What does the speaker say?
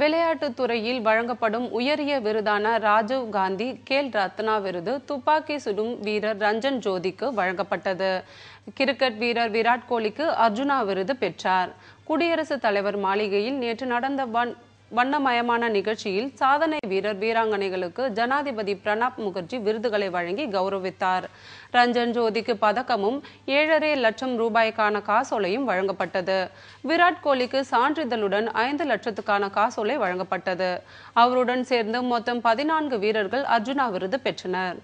விளையாட்டுத் துறையில் வழங்கப்படும் உயரிய விருதான ராஜீவ் காந்தி கேல் ரத்னா விருது துப்பாக்கி சுடும் வீரர் ரஞ்சன் ஜோதிக்கு வழங்கப்பட்டது கிரிக்கெட் வீரர் விராட் கோலிக்கு அர்ஜுனா விருது பெற்றார் குடியரசுத் தலைவர் மாளிகையில் நேற்று நடந்த வன் வண்ணமயமான நிகழ்ச்சியில் சாதனை வீரர் வீராங்கனைகளுக்கு ஜனாதிபதி பிரணாப் முகர்ஜி விருதுகளை வழங்கி கௌரவித்தார் ரஞ்சன் ஜோதிக்கு பதக்கமும் ஏழரை லட்சம் ரூபாய்க்கான காசோலையும் வழங்கப்பட்டது விராட் கோலிக்கு சான்றிதழுடன் ஐந்து லட்சத்துக்கான காசோலை வழங்கப்பட்டது அவருடன் சேர்ந்து மொத்தம் பதினான்கு வீரர்கள் அர்ஜுனா விருது பெற்றனர்